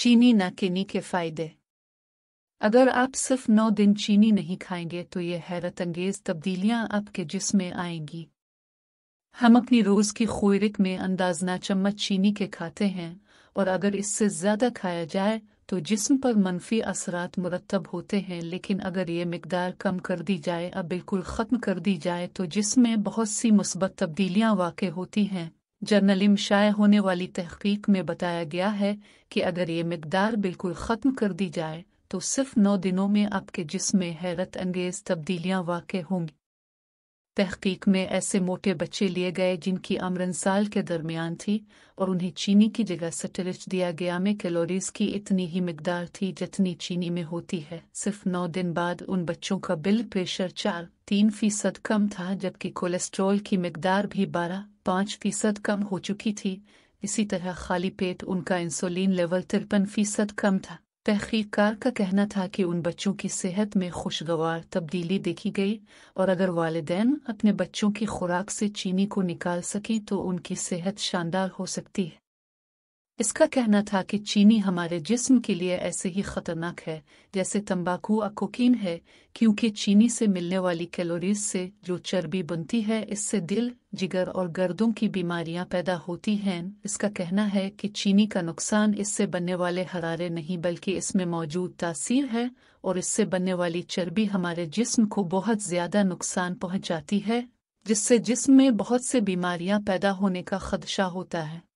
चीनी न केनी के फायदे अगर आप सिर्फ नौ दिन चीनी नहीं खाएंगे तो ये हैरत अंगेज तब्दीलियां आपके जिसमें आएंगी हम अपनी रोज की खोरिक में अंदाजना चम्मच चीनी के खाते हैं और अगर इससे ज्यादा खाया जाए तो जिस्म पर मनफी असरात मुरतब होते हैं लेकिन अगर ये मकदार कम कर दी जाए अब बिल्कुल ख़त्म कर दी जाए तो जिसमें बहुत सी मुस्बत तब्दीलियाँ वाक़ होती हैं जर्नलिम शाया होने वाली तहकीक में बताया गया है कि अगर ये मकदार बिल्कुल ख़त्म कर दी जाए तो सिर्फ नौ दिनों में आपके जिसम में हैरत अंगेज तब्दीलियां वाक़ होंगी तहकीक में ऐसे मोटे बच्चे लिए गए जिनकी अमरन साल के दरमियान थी और उन्हें चीनी की जगह सटरिच दिया गया में कैलोरीज की इतनी ही मकदार थी जितनी चीनी में होती है सिर्फ नौ दिन बाद उन बच्चों का ब्लड प्रेशर चार तीन फीसद कम था जबकि कोलेस्ट्रॉल की मकदार भी बारह पाँच फीसद कम हो चुकी थी इसी तरह खाली पेट उनका इंसुलिन लेवल तिरपन फीसद कम था तहकीकार का कहना था कि उन बच्चों की सेहत में खुशगवार तब्दीली देखी गई और अगर वालदेन अपने बच्चों की खुराक से चीनी को निकाल सकें तो उनकी सेहत शानदार हो सकती है इसका कहना था कि चीनी हमारे जिस्म के लिए ऐसे ही खतरनाक है जैसे तंबाकू या कोकीन है क्योंकि चीनी से मिलने वाली कैलोरीज से जो चर्बी बनती है इससे दिल जिगर और गर्दों की बीमारियां पैदा होती हैं इसका कहना है कि चीनी का नुकसान इससे बनने वाले हरारे नहीं बल्कि इसमें मौजूद तासीर है और इससे बनने वाली चर्बी हमारे जिस्म को बहुत ज़्यादा नुकसान पहुंचाती है जिससे जिस्म में बहुत से बीमारियां पैदा होने का खदशा होता है